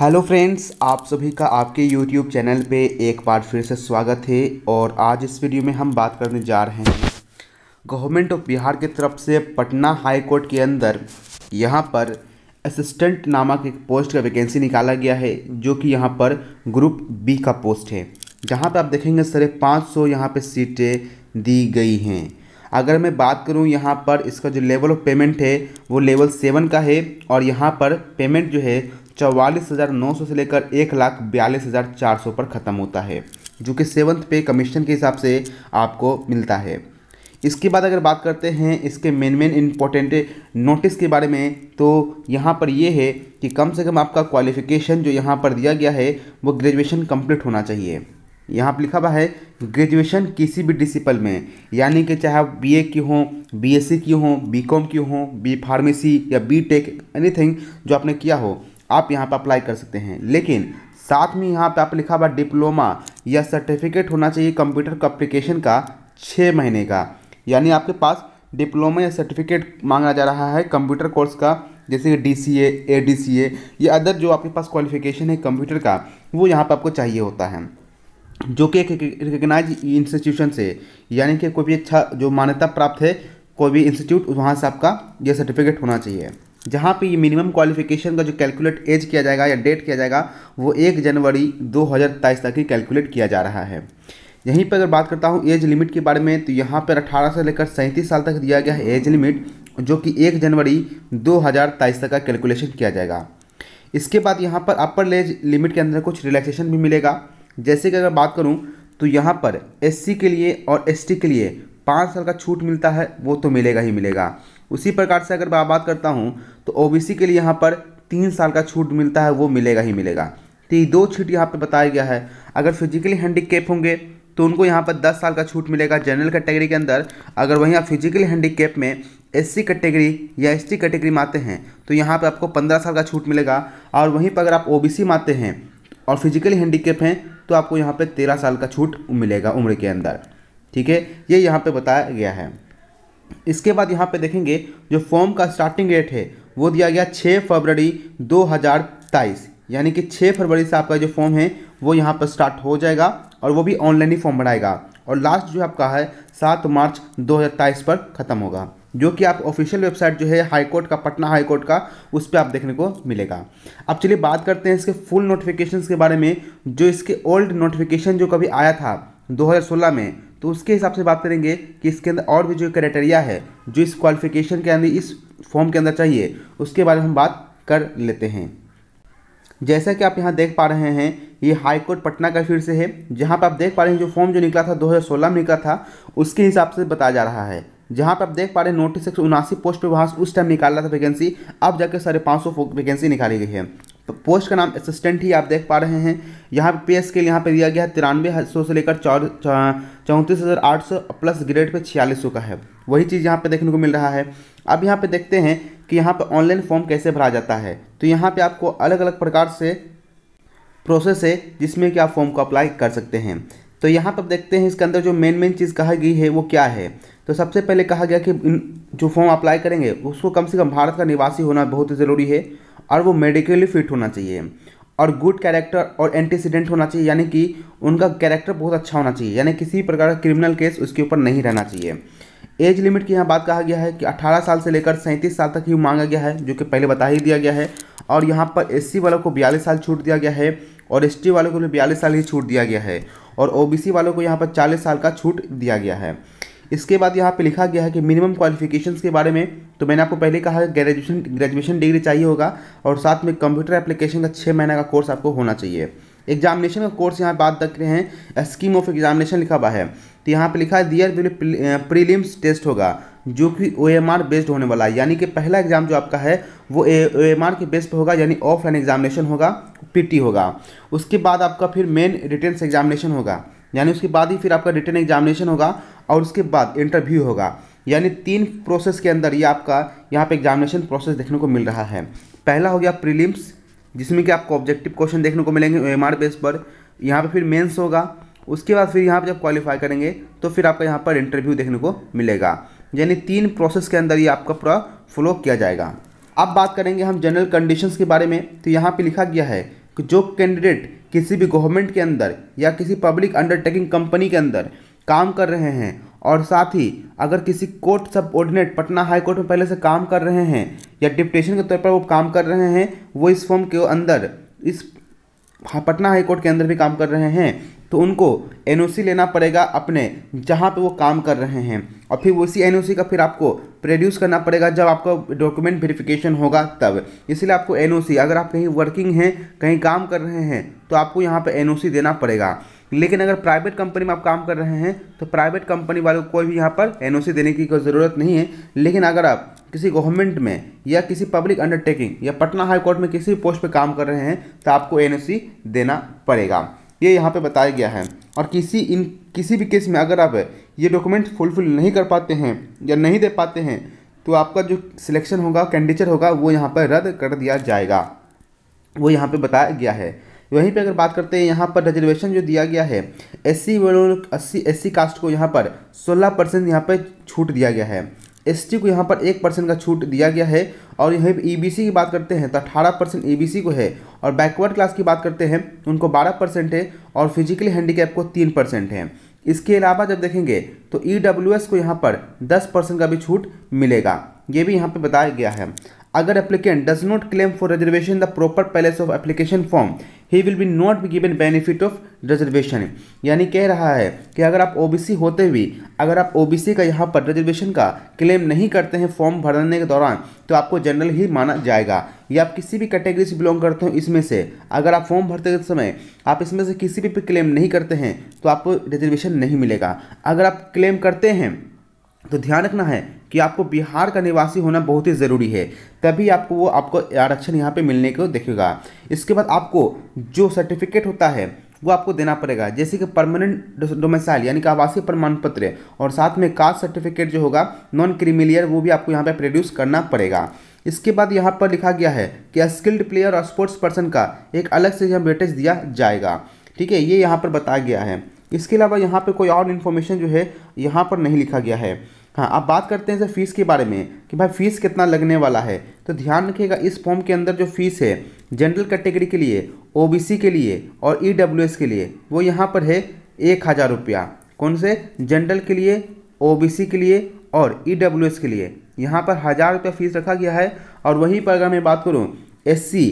hello friends आप सभी का आपके यूट्यूब चैनल पे एक बार फिर से स्वागत है और आज इस वीडियो में हम बात करने जा रहे हैं गवर्नमेंट ऑफ बिहार की तरफ से पटना हाई कोर्ट के अंदर यहाँ पर असिस्टेंट नामक एक पोस्ट का वैकेंसी निकाला गया है जो कि यहाँ पर ग्रुप बी का पोस्ट है जहाँ पर आप देखेंगे सर पाँच सौ यहाँ पर सीटें दी गई हैं अगर मैं बात करूं यहाँ पर इसका जो लेवल ऑफ पेमेंट है वो लेवल सेवन का है और यहाँ पर पेमेंट जो है चौवालीस हज़ार नौ सौ से लेकर एक लाख बयालीस हज़ार चार सौ पर ख़त्म होता है जो कि सेवन्थ पे कमीशन के हिसाब से आपको मिलता है इसके बाद अगर बात करते हैं इसके मेन मेन इम्पोर्टेंट नोटिस के बारे में तो यहाँ पर ये है कि कम से कम आपका क्वालिफिकेशन जो यहाँ पर दिया गया है वो ग्रेजुएशन कंप्लीट होना चाहिए यहाँ पर लिखा हुआ है ग्रेजुएशन किसी भी डिसिपल में यानी कि चाहे आप बी ए की हों बी एस सी की हों बी कॉम की हों बी फार्मेसी या बी टेक एनीथिंग जो आपने किया हो आप यहाँ पर अप्लाई कर सकते हैं लेकिन साथ में यहाँ पर आप लिखा हुआ डिप्लोमा या सर्टिफिकेट होना चाहिए कंप्यूटर का अप्लीकेशन का छः महीने का यानी आपके पास डिप्लोमा या सर्टिफिकेट मांगा जा रहा है कंप्यूटर कोर्स का जैसे कि D C A A D C ए या अदर जो आपके पास क्वालिफिकेशन है कंप्यूटर का वो यहाँ पर आपको चाहिए होता है जो कि एक रिकग्नाइज इंस्टीट्यूशन से यानी कि कोई भी अच्छा जो मान्यता प्राप्त है कोई भी इंस्टीट्यूट वहाँ से आपका यह सर्टिफिकेट होना चाहिए जहाँ पे ये मिनिमम क्वालिफिकेशन का जो कैलकुलेट एज किया जाएगा या डेट किया जाएगा वो एक जनवरी दो तक ही कैलकुलेट किया जा रहा है यहीं पर अगर बात करता हूँ एज लिमिट के बारे में तो यहाँ पर 18 से लेकर सैंतीस साल तक दिया गया है एज लिमिट जो कि एक जनवरी दो हज़ार तक का कैलकुलेशन किया जाएगा इसके बाद यहाँ पर अपर एज लिमिट के अंदर कुछ रिलैक्सेशन भी मिलेगा जैसे कि अगर बात करूँ तो यहाँ पर एस के लिए और एस के लिए पाँच साल का छूट मिलता है वो तो मिलेगा ही मिलेगा उसी प्रकार से अगर मैं बात करता हूँ तो ओ के लिए यहाँ पर तीन साल का छूट मिलता है वो मिलेगा ही मिलेगा तो ये दो छूट यहाँ पर बताया गया है अगर फिजिकली हैंडीकेप होंगे तो उनको यहाँ पर दस साल का छूट मिलेगा जनरल कैटेगरी के अंदर अगर वहीं आप फिजिकली हैंडीकेप में एस सी कैटेगरी या एस टी कैटेगरी में आते हैं तो यहाँ पर आपको पंद्रह साल का छूट मिलेगा और वहीं पर अगर आप ओ बी सी में आते हैं और फिजिकली हैंडीकेप हैं तो आपको यहाँ पर तेरह साल का छूट मिलेगा उम्र के अंदर ठीक है ये यहाँ पर बताया गया है इसके बाद यहाँ पे देखेंगे जो फॉर्म का स्टार्टिंग डेट है वो दिया गया छः फरवरी दो हज़ार तेईस यानी कि छः फरवरी से आपका जो फॉर्म है वो यहाँ पर स्टार्ट हो जाएगा और वो भी ऑनलाइन ही फॉर्म भराएगा और लास्ट जो आपका है सात मार्च 2023 पर ख़त्म होगा जो कि आप ऑफिशियल वेबसाइट जो है हाईकोर्ट का पटना हाईकोर्ट का उस पर आप देखने को मिलेगा अब चलिए बात करते हैं इसके फुल नोटिफिकेशन के बारे में जो इसके ओल्ड नोटिफिकेशन जो कभी आया था 2016 में तो उसके हिसाब से बात करेंगे कि इसके अंदर और भी जो क्राइटेरिया है जो इस क्वालिफिकेशन के अंदर इस फॉर्म के अंदर चाहिए उसके बारे में हम बात कर लेते हैं जैसा कि आप यहाँ देख पा रहे हैं ये हाई कोर्ट पटना का फिर से है जहाँ पर आप देख पा रहे हैं जो फॉर्म जो निकला था 2016 में निकला था उसके हिसाब से बताया जा रहा है जहाँ पर आप देख पा रहे हैं नोटिस एक उनासी पोस्ट पर वहाँ उस टाइम निकाला था वैकेंसी अब जाकर साढ़े पाँच सौ वैकेंसी निकाली गई है तो पोस्ट का नाम असिस्टेंट ही आप देख पा रहे हैं यहाँ पे के स्केल यहाँ पे दिया गया है तिरानवे सौ से लेकर चौ चौंतीस हज़ार आठ सौ प्लस ग्रेड पे छियालीस सौ का है वही चीज़ यहाँ पे देखने को मिल रहा है अब यहाँ पे देखते हैं कि यहाँ पे ऑनलाइन फॉर्म कैसे भरा जाता है तो यहाँ पे आपको अलग अलग प्रकार से प्रोसेस है जिसमें कि आप फॉर्म को अप्लाई कर सकते हैं तो यहाँ पर देखते हैं इसके अंदर जो मेन मेन चीज़ कहा गई है वो क्या है तो सबसे पहले कहा गया कि जो फॉर्म अप्लाई करेंगे उसको कम से कम भारत का निवासी होना बहुत ज़रूरी है और वो मेडिकली फिट होना चाहिए और गुड कैरेक्टर और एंटीसीडेंट होना चाहिए यानी कि उनका कैरेक्टर बहुत अच्छा होना चाहिए यानी किसी प्रकार का क्रिमिनल केस उसके ऊपर नहीं रहना चाहिए एज लिमिट की यहाँ बात कहा गया है कि 18 साल से लेकर 37 साल तक ही मांगा गया है जो कि पहले बता ही दिया गया है और यहाँ पर एस वालों को बयालीस साल छूट दिया गया है और एस वालों को भी बयालीस साल ही छूट दिया गया है और ओ वालों को यहाँ पर चालीस साल का छूट दिया गया है इसके बाद यहाँ पे लिखा गया है कि मिनिमम क्वालिफिकेशन के बारे में तो मैंने आपको पहले कहा ग्रेजुएशन ग्रेजुएशन डिग्री चाहिए होगा और साथ में कंप्यूटर एप्लीकेशन का छः महीने का कोर्स आपको होना चाहिए एग्जामिनेशन का कोर्स यहाँ बात रख रहे हैं स्कीम ऑफ एग्जामिनेशन लिखा हुआ है तो यहाँ पर लिखा है दियर विल प्रीलिम्स टेस्ट होगा जो कि ओ एम आर बेस्ड होने वाला है यानी कि पहला एग्जाम जो आपका है वो ओ एम आर के बेस पर होगा यानी ऑफलाइन एग्जामिनेशन होगा पीटी होगा उसके बाद आपका फिर मेन रिटर्न एग्जामिनेशन होगा यानी उसके बाद ही फिर आपका रिटर्न एग्जामिनेशन होगा और उसके बाद इंटरव्यू होगा यानी तीन प्रोसेस के अंदर ये आपका यहाँ पे एग्जामिनेशन प्रोसेस देखने को मिल रहा है पहला हो गया प्रीलिम्स जिसमें कि आपको ऑब्जेक्टिव क्वेश्चन देखने को मिलेंगे एम बेस पर यहाँ पे फिर मेंस होगा उसके बाद फिर यहाँ पे जब क्वालिफाई करेंगे तो फिर आपका यहाँ पर इंटरव्यू देखने को मिलेगा यानी तीन प्रोसेस के अंदर ये आपका पूरा फॉलो किया जाएगा अब बात करेंगे हम जनरल कंडीशंस के बारे में तो यहाँ पे लिखा गया है कि जो कैंडिडेट किसी भी गवर्नमेंट के अंदर या किसी पब्लिक अंडरटेकिंग कंपनी के अंदर काम कर रहे हैं और साथ ही अगर किसी कोर्ट सब ऑर्डिनेट पटना हाई कोर्ट में पहले से काम कर रहे हैं या डिप्टेशन के तौर पर वो काम कर रहे हैं वो इस फॉर्म के अंदर इस पटना हाई कोर्ट के अंदर भी काम कर रहे हैं तो उनको एन लेना पड़ेगा अपने जहाँ पे वो काम कर रहे हैं और फिर उसी एन का फिर आपको प्रोड्यूस करना पड़ेगा जब आपका डॉक्यूमेंट वेरिफिकेशन होगा तब इसलिए आपको एन अगर आप कहीं वर्किंग हैं कहीं काम कर रहे हैं तो आपको यहाँ पर एन देना पड़ेगा लेकिन अगर प्राइवेट कंपनी में आप काम कर रहे हैं तो प्राइवेट कंपनी वालों को कोई भी यहाँ पर एन देने की कोई ज़रूरत नहीं है लेकिन अगर आप किसी गवर्नमेंट में या किसी पब्लिक अंडरटेकिंग या पटना हाई कोर्ट में किसी भी पोस्ट पर काम कर रहे हैं तो आपको एन देना पड़ेगा ये यहाँ पे बताया गया है और किसी इन किसी भी केस में अगर आप ये डॉक्यूमेंट फुलफिल नहीं कर पाते हैं या नहीं दे पाते हैं तो आपका जो सिलेक्शन होगा कैंडिडेट होगा वो यहाँ पर रद्द कर दिया जाएगा वो यहाँ पे बताया गया है वहीं पे अगर बात करते हैं यहाँ पर रिजर्वेशन जो दिया गया है एस सी वेणु अस्सी एस कास्ट को यहाँ पर सोलह परसेंट यहाँ पर छूट दिया गया है एस को यहाँ पर एक परसेंट का छूट दिया गया है और यहीं पर ई की बात करते हैं तो अठारह परसेंट ई e को है और बैकवर्ड क्लास की बात करते हैं उनको बारह परसेंट है और फिजिकली हैंडीकैप को तीन परसेंट है इसके अलावा जब देखेंगे तो ई e को यहाँ पर दस परसेंट का भी छूट मिलेगा ये भी यहाँ पर बताया गया है अगर applicant does not claim for reservation the proper place of application form he will be not be given benefit of reservation यानी कह रहा है कि अगर आप ओबीसी होते हुए अगर आप ओबीसी का यहाँ पर रिजर्वेशन का क्लेम नहीं करते हैं फॉर्म भरने के दौरान तो आपको जनरल ही माना जाएगा या आप किसी भी कैटेगरी से बिलोंग करते हो इसमें से अगर आप फॉर्म भरते समय आप इसमें से किसी भी क्लेम नहीं करते हैं तो आपको रिजर्वेशन नहीं मिलेगा अगर आप क्लेम करते हैं तो ध्यान रखना है कि आपको बिहार का निवासी होना बहुत ही ज़रूरी है तभी आपको वो आपको आरक्षण यहाँ पे मिलने को देखेगा इसके बाद आपको जो सर्टिफिकेट होता है वो आपको देना पड़ेगा जैसे कि परमानेंट डोमेसाइल यानी कि आवासीय प्रमाण पत्र और साथ में कास्ट सर्टिफिकेट जो होगा नॉन क्रिमिलियर वो भी आपको यहाँ पर प्रोड्यूस करना पड़ेगा इसके बाद यहाँ पर लिखा गया है कि स्किल्ड प्लेयर और स्पोर्ट्स पर्सन का एक अलग से यहाँ वेटेज दिया जाएगा ठीक है ये यहाँ पर बताया गया है इसके अलावा यहाँ पर कोई और इन्फॉर्मेशन जो है यहाँ पर नहीं लिखा गया है हाँ आप बात करते हैं सर फीस के बारे में कि भाई फीस कितना लगने वाला है तो ध्यान रखिएगा इस फॉर्म के अंदर जो फीस है जनरल कैटेगरी के लिए ओबीसी के लिए और ई के लिए वो यहाँ पर है एक हज़ार रुपया कौन से जनरल के लिए ओबीसी के लिए और ई के लिए यहाँ पर हज़ार रुपया फीस रखा गया है और वहीं पर अगर मैं बात करूँ S C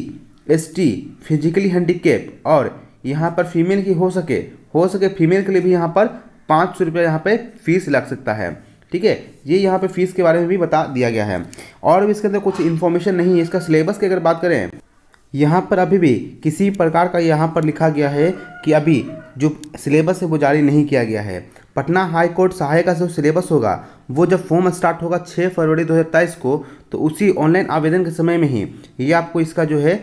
S T physically handicap और यहाँ पर फीमेल की हो सके हो सके फीमेल के लिए भी यहाँ पर पाँच सौ रुपया यहाँ पर फीस लग सकता है ठीक है ये यहाँ पे फीस के बारे में भी बता दिया गया है और भी इसके अंदर कुछ इन्फॉर्मेशन नहीं है इसका सिलेबस की अगर बात करें यहाँ पर अभी भी किसी प्रकार का यहाँ पर लिखा गया है कि अभी जो सिलेबस है वो जारी नहीं किया गया है पटना हाई कोर्ट सहायक का जो सिलेबस होगा वो जब फॉर्म स्टार्ट होगा 6 फरवरी 2023 को तो उसी ऑनलाइन आवेदन के समय में ही ये आपको इसका जो है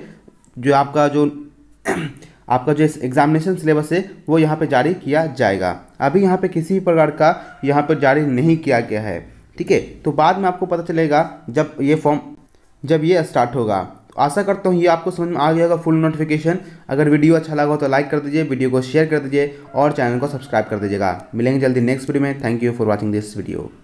जो आपका जो आपका जो एग्जामिनेशन सिलेबस है वो यहाँ पे जारी किया जाएगा अभी यहाँ पे किसी भी प्रकार का यहाँ पर जारी नहीं किया गया है ठीक है तो बाद में आपको पता चलेगा जब ये फॉर्म जब ये स्टार्ट होगा तो आशा करता हूँ ये आपको समझ में आ गया होगा फुल नोटिफिकेशन अगर वीडियो अच्छा लगा हो तो लाइक कर दीजिए वीडियो को शेयर कर दीजिए और चैनल को सब्सक्राइब कर दीजिएगा मिलेंगे जल्दी नेक्स्ट वीडियो में thank you for watching this video